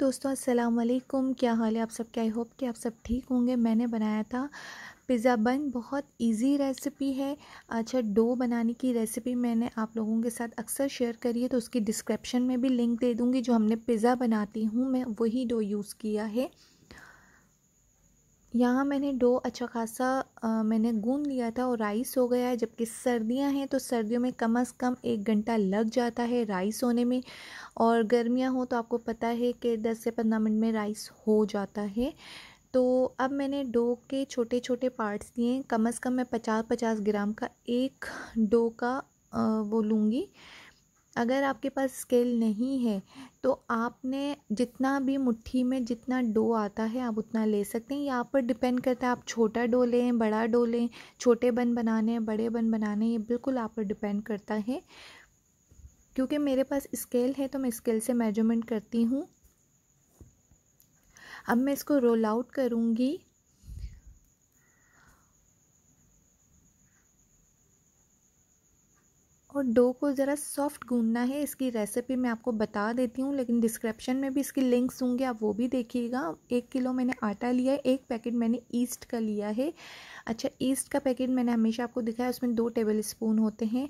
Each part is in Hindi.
दोस्तों अस्सलाम वालेकुम क्या हाल है आप सब के आई होप कि आप सब ठीक होंगे मैंने बनाया था पिज़्ज़ा बन बहुत इजी रेसिपी है अच्छा डो बनाने की रेसिपी मैंने आप लोगों के साथ अक्सर शेयर करी है तो उसकी डिस्क्रिप्शन में भी लिंक दे दूँगी जो हमने पिज़्ज़ा बनाती हूँ मैं वही डो यूज़ किया है यहाँ मैंने डो अच्छा खासा आ, मैंने गून लिया था और राइस हो गया है जबकि सर्दियाँ हैं तो सर्दियों में कम अज़ कम एक घंटा लग जाता है राइस होने में और गर्मियाँ हो तो आपको पता है कि दस से पंद्रह मिनट में राइस हो जाता है तो अब मैंने डो के छोटे छोटे पार्ट्स दिए कम अज़ कम मैं पचास पचास ग्राम का एक डो का आ, वो लूँगी अगर आपके पास स्केल नहीं है तो आपने जितना भी मुट्ठी में जितना डो आता है आप उतना ले सकते हैं ये आप पर डिपेंड करता है आप छोटा डो लें बड़ा डो लें छोटे बन बनाने हैं बड़े बन बनाने ये बिल्कुल आप पर डिपेंड करता है क्योंकि मेरे पास स्केल है तो मैं स्केल से मेजरमेंट करती हूँ अब मैं इसको रोल आउट करूँगी और डो को ज़रा सॉफ्ट गूंदना है इसकी रेसिपी मैं आपको बता देती हूँ लेकिन डिस्क्रिप्शन में भी इसकी लिंक्स होंगे आप वो भी देखिएगा एक किलो मैंने आटा लिया है एक पैकेट मैंने ईस्ट का लिया है अच्छा ईस्ट का पैकेट मैंने हमेशा आपको दिखाया उसमें दो टेबल स्पून होते हैं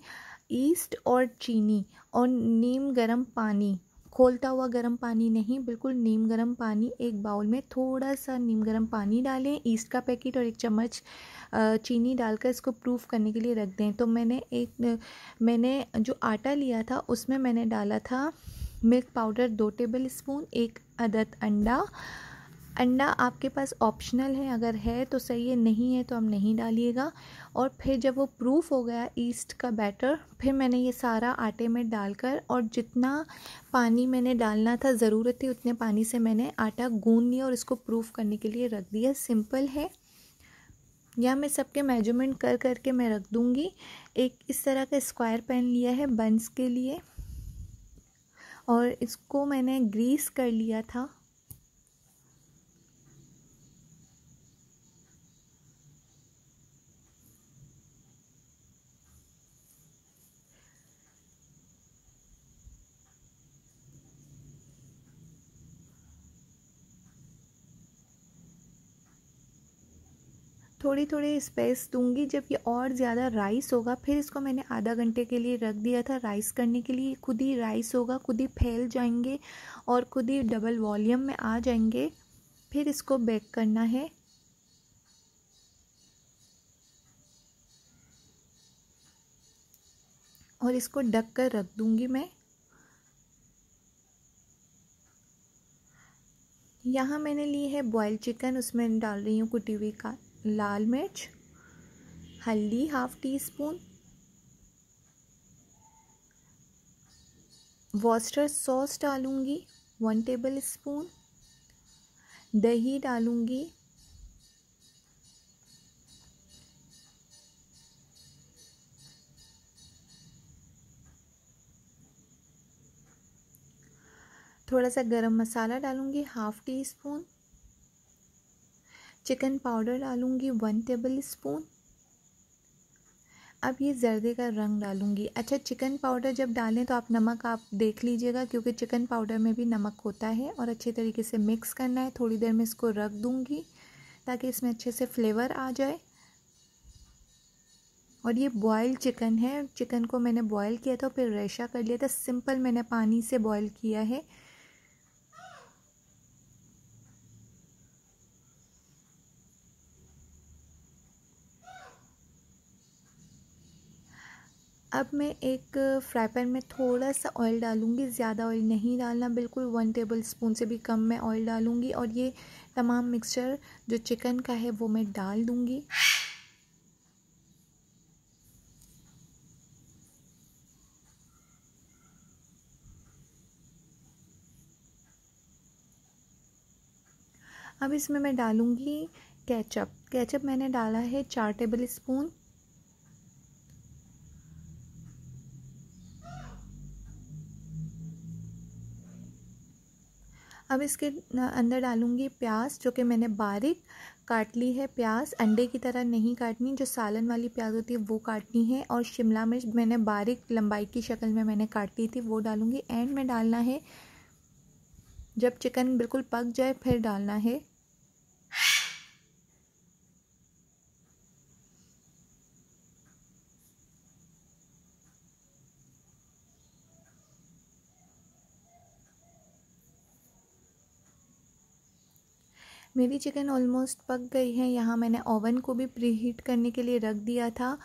ईस्ट और चीनी और नीम गर्म पानी खोलता हुआ गर्म पानी नहीं बिल्कुल नीम गर्म पानी एक बाउल में थोड़ा सा नीम गर्म पानी डालें ईस्ट का पैकेट और एक चम्मच चीनी डालकर इसको प्रूफ करने के लिए रख दें तो मैंने एक मैंने जो आटा लिया था उसमें मैंने डाला था मिल्क पाउडर दो टेबल स्पून एक अदद अंडा अंडा आपके पास ऑप्शनल है अगर है तो सही है नहीं है तो हम नहीं डालिएगा और फिर जब वो प्रूफ हो गया ईस्ट का बैटर फिर मैंने ये सारा आटे में डालकर और जितना पानी मैंने डालना था ज़रूरत थी उतने पानी से मैंने आटा गूंद लिया और इसको प्रूफ करने के लिए रख दिया सिंपल है या मैं सबके मेजरमेंट कर कर के मैं रख दूँगी एक इस तरह का स्क्वायर पेन लिया है बंस के लिए और इसको मैंने ग्रीस कर लिया था थोड़ी थोड़ी स्पेस दूंगी जब ये और ज़्यादा राइस होगा फिर इसको मैंने आधा घंटे के लिए रख दिया था राइस करने के लिए खुद ही राइस होगा खुद ही फैल जाएंगे और खुद ही डबल वॉल्यूम में आ जाएंगे फिर इसको बेक करना है और इसको ढक कर रख दूंगी मैं यहाँ मैंने ली है बॉयल चिकन उसमें डाल रही हूँ कुटी हुई का लाल मिर्च हल्दी half teaspoon Worcester sauce डालूँगी वन टेबल स्पून दही डालूँगी थोड़ा सा गरम मसाला डालूँगी half teaspoon chicken powder डालूँगी वन टेबल स्पून अब ये जर्दे का रंग डालूँगी अच्छा चिकन पाउडर जब डालें तो आप नमक आप देख लीजिएगा क्योंकि चिकन पाउडर में भी नमक होता है और अच्छे तरीके से मिक्स करना है थोड़ी देर में इसको रख दूँगी ताकि इसमें अच्छे से फ्लेवर आ जाए और ये बॉयल चिकन है चिकन को मैंने बॉयल किया था फिर रेशा कर लिया था सिंपल मैंने पानी से बॉयल किया है अब मैं एक फ्राई पैन में थोड़ा सा ऑयल डालूँगी ज़्यादा ऑयल नहीं डालना बिल्कुल वन टेबल स्पून से भी कम मैं ऑयल डालूँगी और ये तमाम मिक्सचर जो चिकन का है वो मैं डाल दूँगी अब इसमें मैं डालूँगी केचप केचप मैंने डाला है चार टेबल स्पून अब इसके अंदर डालूँगी प्याज जो कि मैंने बारीक काट ली है प्याज अंडे की तरह नहीं काटनी जो सालन वाली प्याज होती है वो काटनी है और शिमला मिर्च मैंने बारीक लंबाई की शक्ल में मैंने काट ली थी वो डालूँगी एंड में डालना है जब चिकन बिल्कुल पक जाए फिर डालना है मेरी चिकन ऑलमोस्ट पक गई है यहाँ मैंने ओवन को भी प्री हीट करने के लिए रख दिया था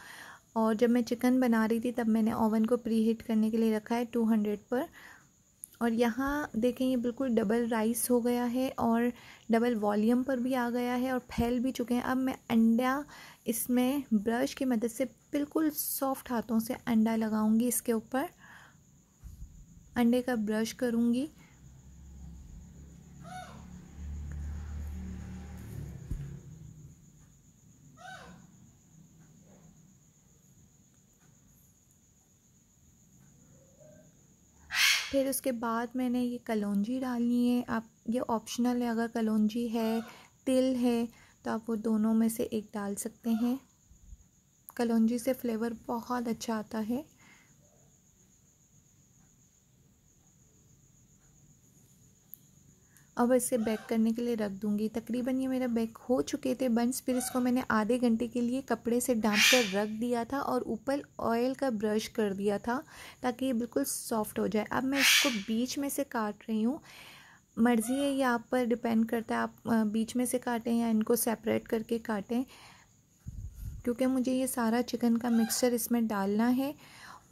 और जब मैं चिकन बना रही थी तब मैंने ओवन को प्री हीट करने के लिए रखा है टू हंड्रेड पर और यहाँ देखें ये बिल्कुल डबल राइस हो गया है और डबल वॉल्यूम पर भी आ गया है और फैल भी चुके हैं अब मैं अंडा इसमें ब्रश की मदद से बिल्कुल सॉफ्ट हाथों से अंडा लगाऊंगी इसके ऊपर अंडे का ब्रश करूँगी फिर उसके बाद मैंने ये कलौजी डालनी है आप ये ऑप्शनल है अगर कलौजी है तिल है तो आप वो दोनों में से एक डाल सकते हैं कलौंजी से फ्लेवर बहुत अच्छा आता है अब इसे बैक करने के लिए रख दूँगी तकरीबन ये मेरा बैक हो चुके थे बंस फिर इसको मैंने आधे घंटे के लिए कपड़े से डांप कर रख दिया था और ऊपर ऑयल का ब्रश कर दिया था ताकि ये बिल्कुल सॉफ्ट हो जाए अब मैं इसको बीच में से काट रही हूँ मर्ज़ी है ये आप पर डिपेंड करता है आप बीच में से काटें या इनको सेपरेट करके काटें क्योंकि मुझे ये सारा चिकन का मिक्सचर इसमें डालना है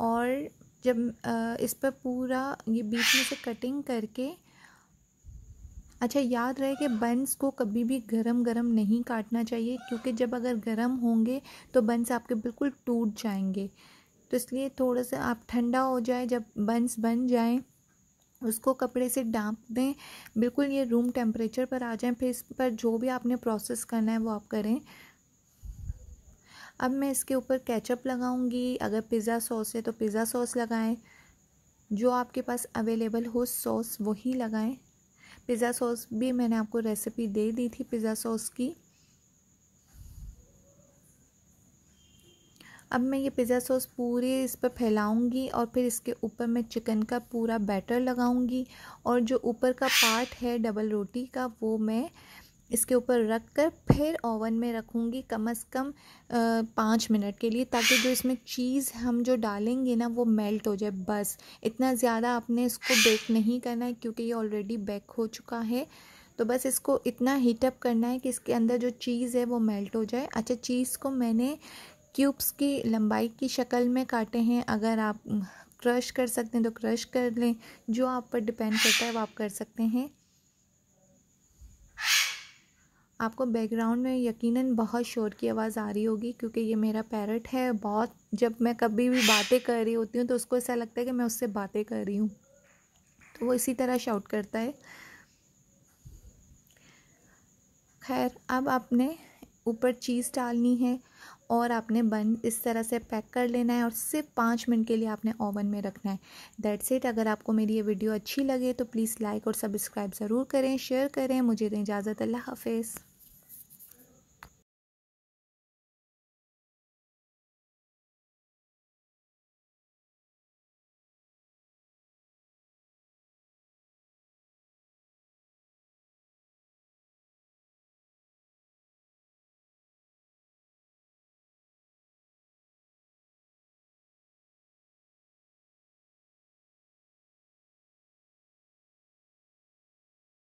और जब इस पर पूरा ये बीच में से कटिंग करके अच्छा याद रहे कि बंस को कभी भी गरम गरम नहीं काटना चाहिए क्योंकि जब अगर गरम होंगे तो बंस आपके बिल्कुल टूट जाएंगे तो इसलिए थोड़ा सा आप ठंडा हो जाए जब बंस बन जाए उसको कपड़े से डांप दें बिल्कुल ये रूम टेम्परेचर पर आ जाए फिर इस पर जो भी आपने प्रोसेस करना है वो आप करें अब मैं इसके ऊपर केचप लगाऊंगी अगर पिज़्ज़ा सॉस है तो पिज़्ज़ा सॉस लगाएं जो आपके पास अवेलेबल हो सॉस वही लगाएं पिज़्ज़ा सॉस भी मैंने आपको रेसिपी दे दी थी पिज़्ज़ा सॉस की अब मैं ये पिज़्ज़ा सॉस पूरे इस पर फैलाऊंगी और फिर इसके ऊपर मैं चिकन का पूरा बैटर लगाऊंगी और जो ऊपर का पार्ट है डबल रोटी का वो मैं इसके ऊपर रख कर फिर ओवन में रखूँगी कम से कम पाँच मिनट के लिए ताकि जो इसमें चीज़ हम जो डालेंगे ना वो मेल्ट हो जाए बस इतना ज़्यादा आपने इसको बेक नहीं करना है क्योंकि ये ऑलरेडी बेक हो चुका है तो बस इसको इतना हीटअप करना है कि इसके अंदर जो चीज़ है वो मेल्ट हो जाए अच्छा चीज़ को मैंने क्यूब्स की लंबाई की शक्ल में काटे हैं अगर आप क्रश हम्म, कर सकते हैं तो क्रश कर लें जो आप पर डिपेंड करता है वो आप कर सकते हैं आपको बैकग्राउंड में यकीनन बहुत शोर की आवाज़ आ रही होगी क्योंकि ये मेरा पैरट है बहुत जब मैं कभी भी बातें कर रही होती हूँ तो उसको ऐसा लगता है कि मैं उससे बातें कर रही हूँ तो वो इसी तरह शाउट करता है खैर अब आपने ऊपर चीज़ डालनी है और आपने बन इस तरह से पैक कर लेना है और सिर्फ पाँच मिनट के लिए आपने ओवन में रखना है दैट्स इट अगर आपको मेरी ये वीडियो अच्छी लगे तो प्लीज़ लाइक और सब्सक्राइब ज़रूर करें शेयर करें मुझे दें इजाज़त अल्लाह हाफिज़